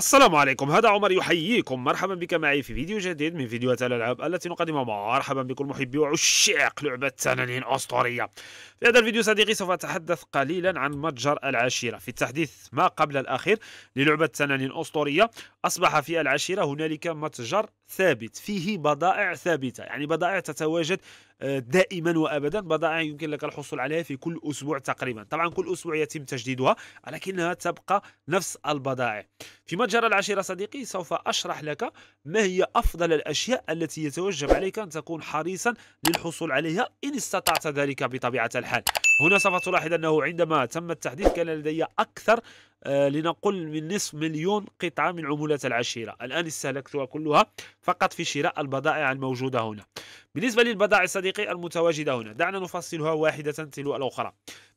السلام عليكم هذا عمر يحييكم مرحبا بك معي في فيديو جديد من فيديوهات الألعاب التي نقدمها مرحبا بكل محبي وعشاق لعبة تنانين أسطورية في هذا الفيديو صديقي سوف أتحدث قليلا عن متجر العاشره في التحديث ما قبل الأخير للعبة تنانين أسطورية أصبح في العشيرة هنالك متجر ثابت فيه بضائع ثابتة يعني بضائع تتواجد آه، دائما وابدا بضائع يمكن لك الحصول عليها في كل اسبوع تقريبا طبعا كل اسبوع يتم تجديدها لكنها تبقى نفس البضائع في متجر العشيره صديقي سوف اشرح لك ما هي افضل الاشياء التي يتوجب عليك ان تكون حريصا للحصول عليها ان استطعت ذلك بطبيعه الحال هنا سوف تلاحظ أنه عندما تم التحديث كان لدي أكثر آه، لنقل من نصف مليون قطعة من عمولات العشيرة الآن استهلكتها كلها فقط في شراء البضائع الموجودة هنا بالنسبة للبضائع صديقي المتواجدة هنا دعنا نفصلها واحدة تلو الأخرى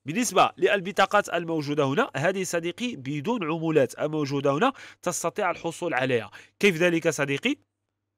بالنسبة للبطاقات الموجودة هنا هذه صديقي بدون عمولات الموجودة هنا تستطيع الحصول عليها كيف ذلك صديقي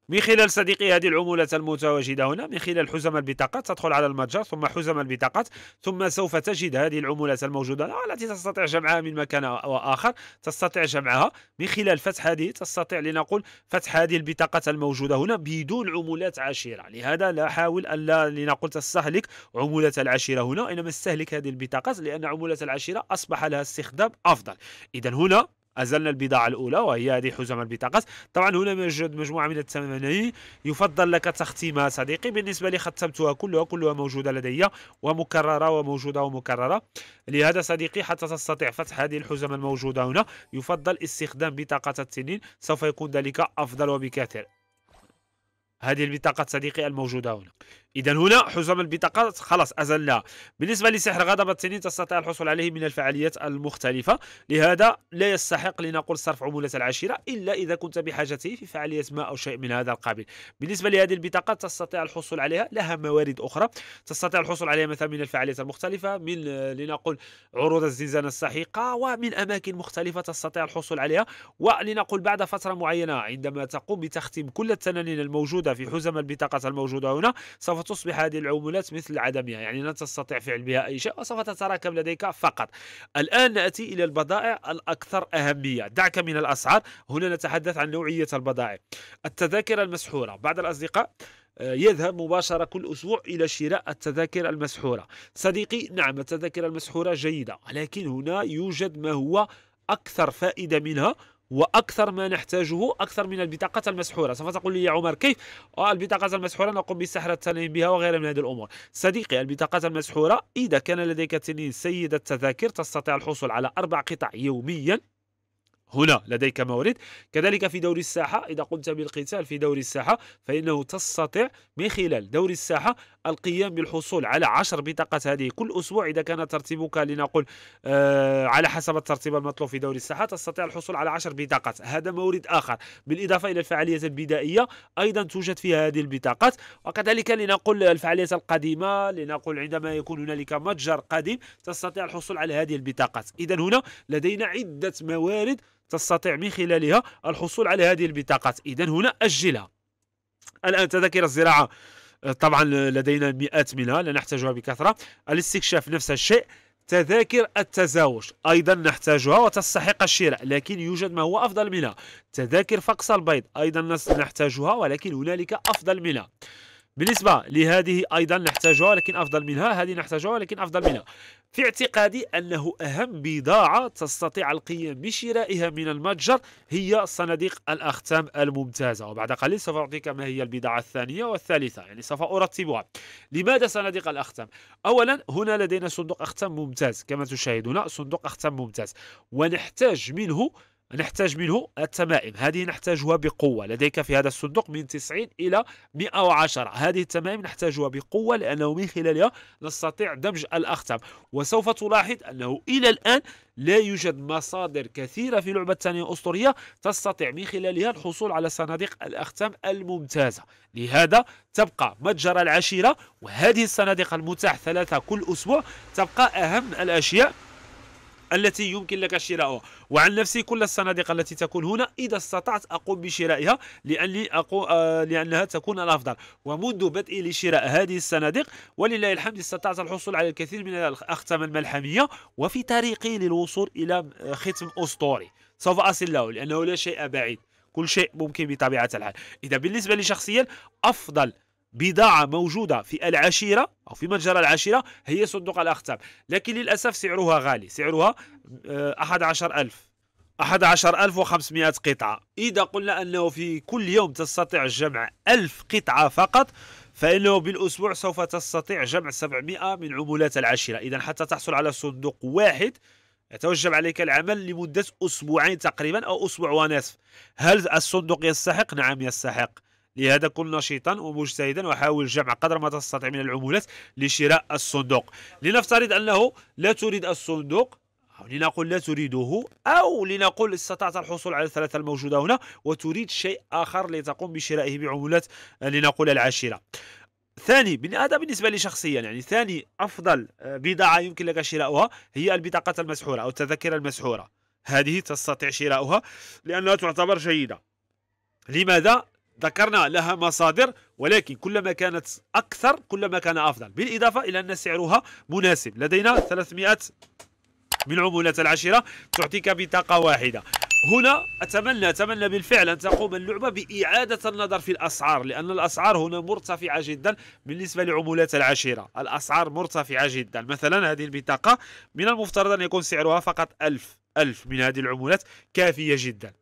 من خلال صديقي هذه العمولة المتواجدة هنا من خلال حزم البطاقات تدخل على المتجر ثم حزم البطاقات ثم سوف تجد هذه العمولة الموجودة التي تستطيع جمعها من مكان آخر تستطيع جمعها من خلال فتح هذه تستطيع لنقول فتح هذه البطاقات الموجودة هنا بدون عمولات عشيرة لهذا لا حاول ألا لنقول تستهلك عمولة العشيرة هنا إنما استهلك هذه البطاقات لأن عمولة العشيرة أصبح لها استخدام أفضل إذا هنا أزلنا البضاعة الأولى وهي هذه حزم البطاقات طبعا هنا يوجد مجموعة من الثمنين يفضل لك تختيمها صديقي بالنسبة لي ختمتها كلها كلها موجودة لدي ومكررة وموجودة ومكررة لهذا صديقي حتى تستطيع فتح هذه الحزم الموجودة هنا يفضل استخدام بطاقة التنين سوف يكون ذلك أفضل وبكثير هذه البطاقة صديقي الموجودة هنا اذا هنا حزام البطاقات خلاص ازلناها بالنسبه لسحر غضب التنين تستطيع الحصول عليه من الفعاليات المختلفه لهذا لا يستحق لنقول صرف عموله العشيره الا اذا كنت بحاجته في فعاليه ما او شيء من هذا القبيل بالنسبه لهذه البطاقات تستطيع الحصول عليها لها موارد اخرى تستطيع الحصول عليها مثلا من الفعاليات المختلفه من لنقول عروض الزنزانه السحيقه ومن اماكن مختلفه تستطيع الحصول عليها ولنقول بعد فتره معينه عندما تقوم بتختيم كل التنانين الموجوده في حزم البطاقات الموجوده هنا سوف تصبح هذه العمولات مثل عدمها يعني لن تستطيع فعل بها أي شيء وسوف تتراكم لديك فقط الآن نأتي إلى البضائع الأكثر أهمية دعك من الأسعار هنا نتحدث عن نوعية البضائع التذاكر المسحورة بعض الأصدقاء آه، يذهب مباشرة كل أسبوع إلى شراء التذاكر المسحورة صديقي نعم التذاكر المسحورة جيدة لكن هنا يوجد ما هو أكثر فائدة منها واكثر ما نحتاجه اكثر من البطاقه المسحوره سوف تقول لي يا عمر كيف آه، البطاقه المسحوره نقوم بسحر التنين بها وغيرها من هذه الامور صديقي البطاقه المسحوره اذا كان لديك تنين سيد التذاكر تستطيع الحصول على اربع قطع يوميا هنا لديك مورد كذلك في دوري الساحة إذا قمت بالقتال في دوري الساحة فإنه تستطيع من خلال دوري الساحة القيام بالحصول على 10 بطاقات هذه كل أسبوع إذا كان ترتيبك لنقول آه على حسب الترتيب المطلوب في دوري الساحة تستطيع الحصول على 10 بطاقات هذا مورد آخر بالإضافة إلى الفعاليات البدائية أيضا توجد فيها هذه البطاقات وكذلك لنقول الفعاليات القديمة لنقول عندما يكون هنالك متجر قديم تستطيع الحصول على هذه البطاقات إذا هنا لدينا عدة موارد تستطيع من خلالها الحصول على هذه البطاقات إذا هنا أجلها الآن تذاكر الزراعة طبعا لدينا مئات منها لا نحتاجها بكثرة الاستكشاف نفس الشيء تذاكر التزاوج أيضا نحتاجها وتستحق الشراء لكن يوجد ما هو أفضل منها تذاكر فقس البيض أيضا نحتاجها ولكن هنالك أفضل منها بالنسبه لهذه ايضا نحتاجها لكن افضل منها هذه نحتاجها لكن افضل منها في اعتقادي انه اهم بضاعه تستطيع القيام بشرائها من المتجر هي صناديق الاختام الممتازه وبعد قليل سوف اعطيك ما هي البضاعه الثانيه والثالثه يعني سوف ارتبها لماذا صناديق الاختام اولا هنا لدينا صندوق اختام ممتاز كما تشاهدون صندوق اختام ممتاز ونحتاج منه نحتاج منه التمائم هذه نحتاجها بقوة لديك في هذا الصندوق من 90 إلى 110 هذه التمائم نحتاجها بقوة لأنه من خلالها نستطيع دمج الأختام وسوف تلاحظ أنه إلى الآن لا يوجد مصادر كثيرة في لعبة ثانية أسطورية تستطيع من خلالها الحصول على صناديق الأختام الممتازة لهذا تبقى متجر العشيرة وهذه الصناديق المتاح ثلاثة كل أسبوع تبقى أهم الأشياء التي يمكن لك شراؤها وعن نفسي كل الصناديق التي تكون هنا إذا استطعت أقوم بشرائها لأني أقو... آه لأنها تكون الأفضل ومنذ بدء لشراء هذه الصناديق ولله الحمد استطعت الحصول على الكثير من الأختام الملحمية وفي طريقي للوصول إلى آه، ختم أسطوري سوف أصل له لأنه لا شيء بعيد كل شيء ممكن بطبيعة الحال إذا بالنسبة لي شخصيا أفضل بضاعة موجودة في العشيرة أو في متجر العشيرة هي صندوق الأختام لكن للأسف سعرها غالي سعرها 11000 آه، 11500 قطعة إذا قلنا أنه في كل يوم تستطيع جمع 1000 قطعة فقط فإنه بالأسبوع سوف تستطيع جمع 700 من عمولات العشيرة إذا حتى تحصل على صندوق واحد يتوجب عليك العمل لمدة أسبوعين تقريبا أو أسبوع ونصف هل الصندوق يستحق؟ نعم يستحق لهذا كن نشيطا ومجتهدا وحاول جمع قدر ما تستطيع من العمولات لشراء الصندوق لنفترض أنه لا تريد الصندوق أو لنقول لا تريده أو لنقول استطعت الحصول على الثلاثة الموجودة هنا وتريد شيء آخر لتقوم بشرائه بعمولات لنقول العاشرة ثاني هذا بالنسبه لي شخصيا يعني ثاني افضل بضاعه يمكن لك شراؤها هي البطاقه المسحوره او التذكره المسحوره هذه تستطيع شراؤها لانها تعتبر جيده لماذا ذكرنا لها مصادر ولكن كلما كانت أكثر كلما كان أفضل بالإضافة إلى أن سعرها مناسب لدينا 300 من عمولة العشرة تعطيك بطاقة واحدة هنا أتمنى أتمنى بالفعل أن تقوم اللعبة بإعادة النظر في الأسعار لأن الأسعار هنا مرتفعة جدا بالنسبة لعمولات العشيرة الأسعار مرتفعة جدا مثلا هذه البطاقة من المفترض أن يكون سعرها فقط ألف ألف من هذه العمولات كافية جدا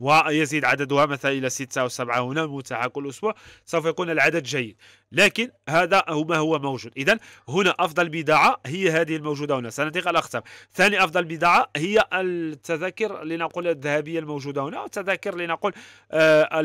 ويزيد عددها مثلا إلى ستة أو سبعة هنا متاحة كل أسبوع سوف يكون العدد جيد لكن هذا هو ما هو موجود إذا هنا أفضل بضاعة هي هذه الموجودة هنا سنتيق الأختم ثاني أفضل بضاعة هي التذاكر لنقول الذهبية الموجودة هنا والتذاكر لنقول آه،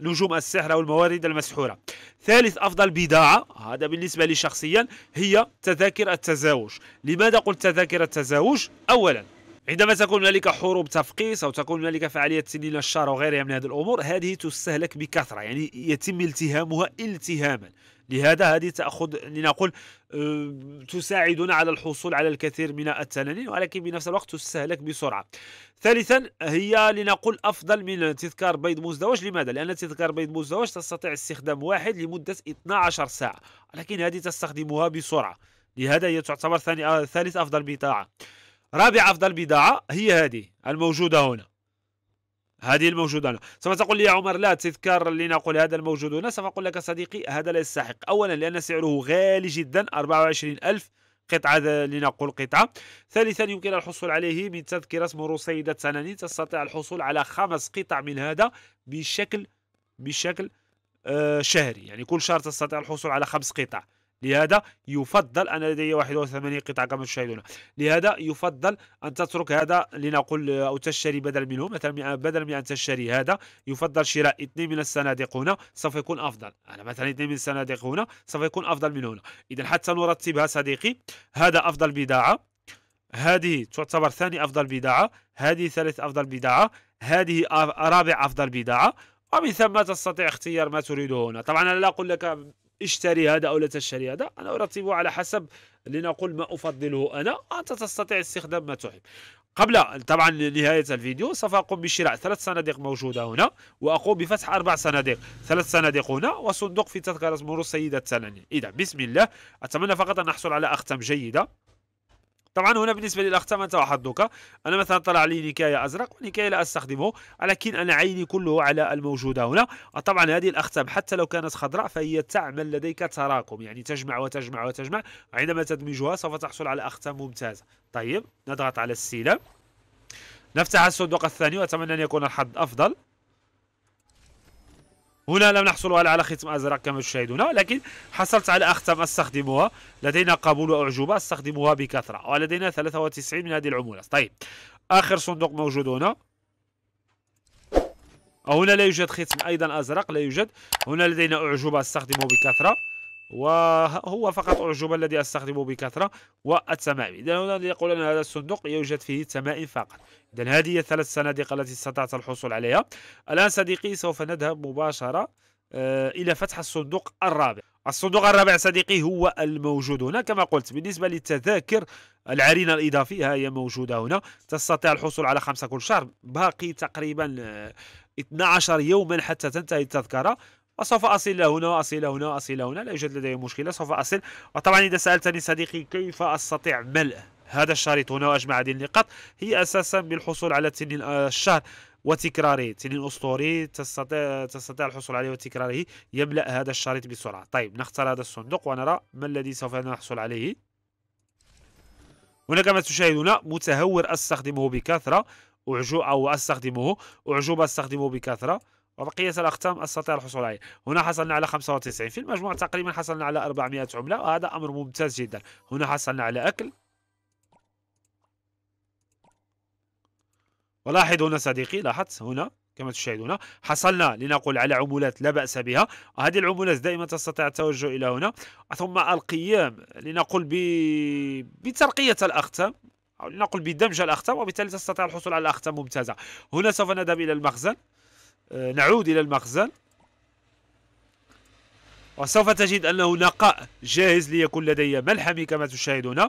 نجوم السحر أو الموارد المسحورة ثالث أفضل بضاعة هذا بالنسبة لي شخصيا هي تذاكر التزاوج لماذا قلت تذاكر التزاوج أولا عندما تكون هنالك حروب تفقيس او تكون هنالك فعاليات تنين الشارع وغيرها من هذه الامور هذه تستهلك بكثره يعني يتم التهامها التهاما لهذا هذه تاخذ لنقول آه، تساعدنا على الحصول على الكثير من التنانين ولكن بنفس الوقت تستهلك بسرعه. ثالثا هي لنقول افضل من تذكار بيض مزدوج، لماذا؟ لان تذكار بيض مزدوج تستطيع استخدام واحد لمده 12 ساعه، ولكن هذه تستخدمها بسرعه، لهذا هي تعتبر ثاني آه، ثالث افضل بضاعه. رابع أفضل بضاعة هي هذه الموجودة هنا هذه الموجودة هنا سوف تقول لي يا عمر لا تذكر لنقول هذا الموجود هنا سوف أقول لك صديقي هذا لا يستحق أولا لأن سعره غالي جدا 24000 قطعة لنقول قطعة ثالثا يمكن الحصول عليه من تذكرة اسمه سيدة تنانين تستطيع الحصول على خمس قطع من هذا بشكل بشكل آه شهري يعني كل شهر تستطيع الحصول على خمس قطع لهذا يفضل أنا لدي 81 قطعة كما تشاهدون لهذا يفضل أن تترك هذا لنقول أو تشتري بدل منه مثلا بدل من أن تشتري هذا يفضل شراء اثنين من الصناديق هنا سوف يكون أفضل أنا مثلا اثنين من الصناديق هنا سوف يكون أفضل من هنا إذا حتى نرتبها صديقي هذا أفضل بضاعة هذه تعتبر ثاني أفضل بضاعة هذه ثالث أفضل بضاعة هذه رابع أفضل بضاعة ومن ثم تستطيع اختيار ما تريده هنا طبعا أنا لا أقول لك اشتري هذا أو لا تشتري هذا أنا أرتبه على حسب لنقول ما أفضله أنا أنت تستطيع استخدام ما تحب قبل طبعا نهاية الفيديو سوف أقوم بشراء ثلاث صناديق موجودة هنا وأقوم بفتح أربع صناديق ثلاث صناديق هنا وصندوق في تذكرة مرور سيدة تلاني إذا بسم الله أتمنى فقط أن أحصل على أختم جيدة طبعا هنا بالنسبه للاخ انت وحظك انا مثلا طلع لي نكايه ازرق ونكايه لا استخدمه ولكن انا عيني كله على الموجوده هنا طبعا هذه الاختام حتى لو كانت خضراء فهي تعمل لديك تراكم يعني تجمع وتجمع وتجمع عندما تدمجها سوف تحصل على اختام ممتازه طيب نضغط على السيلة نفتح الصندوق الثاني واتمنى ان يكون الحظ افضل هنا لم نحصل على ختم أزرق كما تشاهدون لكن حصلت على أختم أستخدمها لدينا قبول وأعجوبة أستخدمها بكثرة ولدينا 93 من هذه العمولات طيب آخر صندوق موجود هنا هنا لا يوجد ختم أيضا أزرق لا يوجد هنا لدينا أعجوبة أستخدمه بكثرة وهو فقط أعجوبة الذي أستخدمه بكثرة والتمائم إذا هنا يقول أن هذا الصندوق يوجد فيه تمائم فقط إذا هذه هي الثلاث صناديق التي استطعت الحصول عليها الآن صديقي سوف نذهب مباشرة آه، إلى فتح الصندوق الرابع الصندوق الرابع صديقي هو الموجود هنا كما قلت بالنسبة للتذاكر العرينة الإضافية هي موجودة هنا تستطيع الحصول على خمسة كل شهر باقي تقريبا 12 آه، يوما حتى تنتهي التذكرة وسوف أصل هنا أصل هنا أصل هنا لا يوجد لدي مشكلة سوف أصل وطبعا إذا سألتني صديقي كيف أستطيع ملء هذا الشريط هنا وأجمع هذه النقاط هي أساسا بالحصول على تنين آه، الشهر وتكراره تنين أسطوري تستطيع, تستطيع الحصول عليه وتكراره يملأ هذا الشريط بسرعة طيب نختار هذا الصندوق ونرى ما الذي سوف نحصل عليه هنا كما تشاهدون متهور أستخدمه بكثرة أعجو أو أستخدمه أعجوبة أستخدمه بكثرة وبقية الأقسام أستطيع الحصول عليه هنا حصلنا على 95 في المجموع تقريبا حصلنا على 400 عملة وهذا أمر ممتاز جدا هنا حصلنا على أكل ولاحظ هنا صديقي لاحظت هنا كما تشاهدون حصلنا لنقول على عمولات لا بأس بها هذه العمولات دائما تستطيع التوجه إلى هنا ثم القيام لنقول ب... بترقية الأختام أو لنقول بدمج الأختام وبالتالي تستطيع الحصول على الأختام ممتازة هنا سوف نذهب إلى المخزن آه، نعود إلى المخزن وسوف تجد أنه نقاء جاهز ليكون لدي ملحمي كما تشاهدون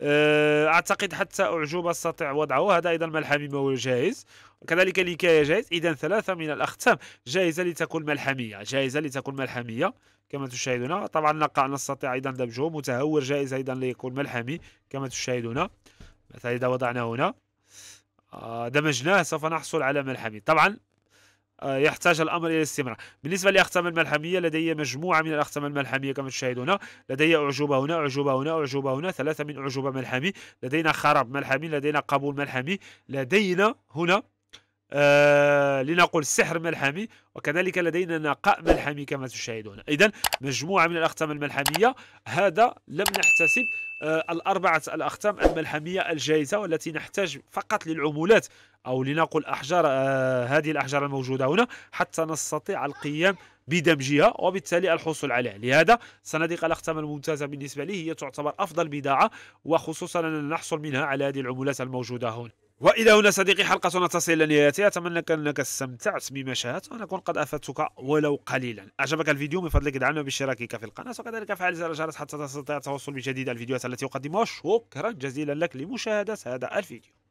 آه، أعتقد حتى أعجوبة استطيع وضعه هذا أيضا ملحمي ما هو جاهز وكذلك الكاية جاهز إذا ثلاثة من الأختام جاهزة لتكون ملحمية جاهزة لتكون ملحمية كما تشاهدون طبعا نقاء نستطيع أيضا دمجه متهور جاهز أيضا ليكون ملحمي كما تشاهدون مثلا إذا وضعنا هنا آه، دمجناه سوف نحصل على ملحمي طبعا آه، يحتاج الأمر إلى الاستمرار بالنسبة للأختام الملحمية لدي مجموعة من الأختام الملحمية كما تشاهدون لدي أعجوبة هنا أعجوبة هنا أعجوبة هنا ثلاثة من أعجوبة ملحمي لدينا خراب ملحمي لدينا قبول ملحمي لدينا هنا آه لنقول سحر ملحمي وكذلك لدينا نقاء ملحمي كما تشاهدون إذا مجموعة من الأختام الملحمية هذا لم نحتسب آه، الأربعة الأختام الملحمية الجائزة والتي نحتاج فقط للعمولات أو لنقل أحجار آه، هذه الأحجار الموجودة هنا حتى نستطيع القيام بدمجها وبالتالي الحصول عليها لهذا صناديق الأختام الممتازة بالنسبة لي هي تعتبر أفضل بضاعة وخصوصا أننا نحصل منها على هذه العمولات الموجودة هنا وإذا هنا صديقي حلقتنا تصل الى نهايتها اتمنى انك استمتعت بما شاهدت وانا اكون قد افدتك ولو قليلا اعجبك الفيديو من فضلك ادعمنا باشتراكك في القناه وكذلك فعل زر الجرس حتى تستطيع التوصل بجديد الفيديوهات التي اقدمها شكرا جزيلا لك لمشاهده هذا الفيديو